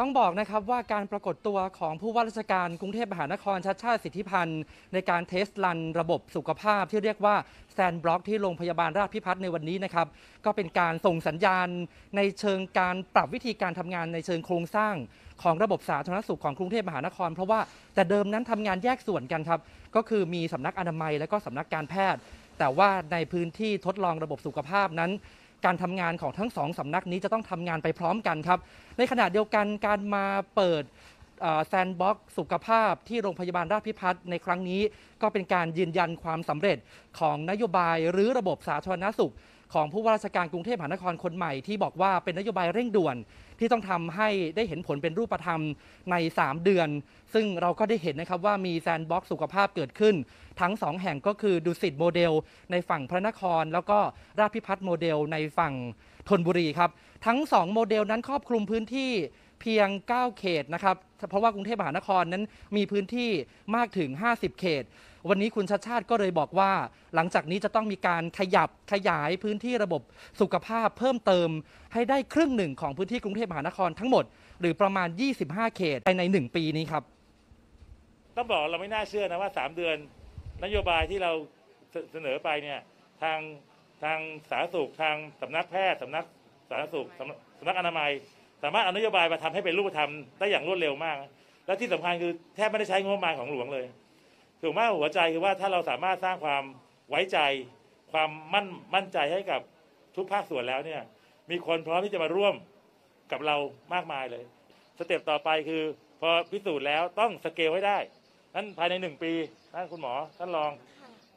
ต้องบอกนะครับว่าการปรากฏตัวของผู้ว่าราชการกรุงเทพมหานครชัดชาติสิทธิพันธ์ในการเทสลัน ระบบสุขภาพที่เรียกว่าแซนบล็อกที่โรงพยาบาลราชพิพัฒน์ในวันนี้นะครับก็เป็นการส่งสัญญาณในเชิงการปรับวิธีการทำงานในเชิงโครงสร้างของระบบสาธารณสุขของกรุงเทพมหานคร เพราะว่าแต่เดิมนั้นทำงานแยกส่วนกันครับก็คือมีสำนักอนามัยและก็สำนักการแพทย์ แต่ว่าในพื้นที่ทดลองระบบสุขภาพนั้นการทำงานของทั้งสองสำนักนี้จะต้องทำงานไปพร้อมกันครับ ในขณะเดียวกันการมาเปิดแซนบ็อกสุขภาพที่โรงพยาบาลราชพิพัฒน์ในครั้งนี้ก็เป็นการยืนยันความสำเร็จของนโยบายหรือระบบสาธารณสุขของผู้ว่าราชการกรุงเทพมหานครคนใหม่ที่บอกว่าเป็นนโยบายเร่งด่วนที่ต้องทำให้ได้เห็นผลเป็นรูปธรรมใน 3 เดือน ซึ่งเราก็ได้เห็นนะครับ ว่ามีแซนด์บ็อกซ์สุขภาพเกิดขึ้น ทั้ง 2 แห่งก็คือดุสิตโมเดลในฝั่งพระนคร แล้วก็ราชพิพัฒน์โมเดลในฝั่งธนบุรีครับ ทั้ง 2 โมเดลนั้นครอบคลุมพื้นที่เพียง 9 เขต นะครับ เพราะว่ากรุงเทพมหานครนั้นมีพื้นที่มากถึง 50 เขต วันนี้คุณชาชาติก็เลยบอกว่า หลังจากนี้จะต้องมีการขยับขยายพื้นที่ระบบสุขภาพเพิ่มเติมให้ได้ครึ่งหนึ่งของพื้นที่กรุงเทพมหานครทั้งหมด หรือประมาณ 25 เขตภายใน 1 ปีนี้ครับ ต้องบอกเราไม่น่าเชื่อนะว่า 3 เดือน นโยบายที่เราเสนอไปเนี่ย ทางทางสาธารณสุข ทางสำนักแพทย์ สำนักสาธารณสุข สำนักอนามัยสามารถเอานโยบายมาทำให้เป็นรูปธรรมได้อย่างรวดเร็วมาก และที่สำคัญคือแทบไม่ได้ใช้งบประมาณของหลวงเลยถือว่าหัวใจคือว่าถ้าเราสามารถสร้างความไว้ใจ ความมั่นมั่นใจให้กับทุกภาคส่วนแล้วเนี่ย มีคนพร้อมที่จะมาร่วมกับเรามากมายเลย สเต็ปต่อไปคือพอพิสูจน์แล้วต้องสเกลให้ได้นั้นภายในหนึ่งปีนั่นคุณหมอท่านรอง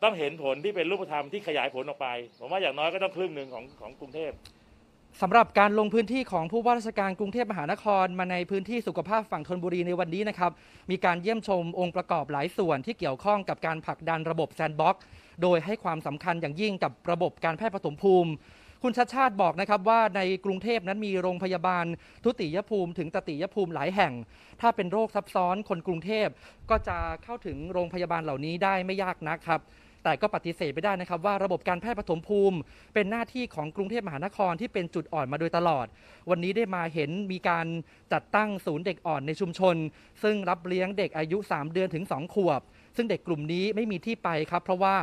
ต้องเห็นผลที่เป็นรูปธรรมที่ขยายผลออกไป ผมว่าอย่างน้อยก็ต้องครึ่งหนึ่งของของกรุงเทพสำหรับการลงพื้นที่ของผู้ว่าราชการกรุงเทพมหานครมาในพื้นที่สุขภาพฝั่งธนบุรีในวันนี้นะครับมีการเยี่ยมชมองค์ประกอบหลายส่วนที่เกี่ยวข้องกับการผลักดันระบบแซนด์บ็อกซ์โดยให้ความสำคัญอย่างยิ่งกับระบบการแพทย์ผสมภูมิ คุณชาชาติบอกนะครับว่าในกรุงเทพนั้นมีโรงพยาบาลทุติยภูมิถึงตติยภูมิหลายแห่ง ถ้าเป็นโรคซับซ้อนคนกรุงเทพก็จะเข้าถึงโรงพยาบาลเหล่านี้ได้ไม่ยากนักครับแต่ก็ปฏิเสธไม่ได้นะครับว่าระบบการแพทย์ปฐมภูมิ เป็นหน้าที่ของกรุงเทพมหานครที่เป็นจุดอ่อนมาโดยตลอด วันนี้ได้มาเห็นมีการจัดตั้งศูนย์เด็กอ่อนในชุมชน ซึ่งรับเลี้ยงเด็กอายุ 3 เดือนถึง 2 ขวบ ซึ่งเด็กกลุ่มนี้ไม่มีที่ไปครับเพราะว่า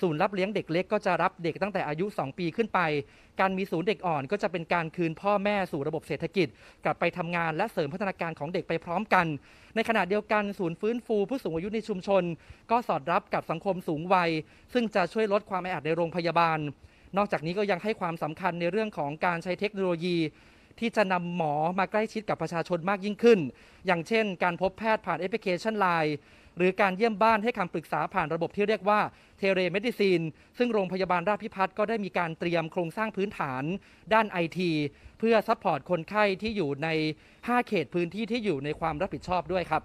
ศูนย์รับเลี้ยงเด็กเล็กก็จะรับเด็กตั้งแต่อายุ 2 ปีขึ้นไป การมีศูนย์เด็กอ่อนก็จะเป็นการคืนพ่อแม่สู่ระบบเศรษฐกิจ กลับไปทำงานและเสริมพัฒนาการของเด็กไปพร้อมกัน ในขณะเดียวกัน ศูนย์ฟื้นฟูผู้สูงอายุในชุมชน ก็สอดรับกับสังคมสูงวัย ซึ่งจะช่วยลดความแออัดในโรงพยาบาล นอกจากนี้ก็ยังให้ความสำคัญในเรื่องของการใช้เทคโนโลยี ที่จะนำหมอมาใกล้ชิดกับประชาชนมากยิ่งขึ้น อย่างเช่นการพบแพทย์ผ่านแอปพลิเคชันไลน์หรือการเยี่ยมบ้านให้คำปรึกษาผ่านระบบที่เรียกว่า เทเลเมดิซินซึ่งโรงพยาบาลราชพิพัฒน์ก็ได้มีการเตรียมโครงสร้างพื้นฐานด้านไอที เพื่อซัพพอร์ตคนไข้ที่อยู่ใน 5 เขตพื้นที่ที่อยู่ในความรับผิดชอบด้วยครับ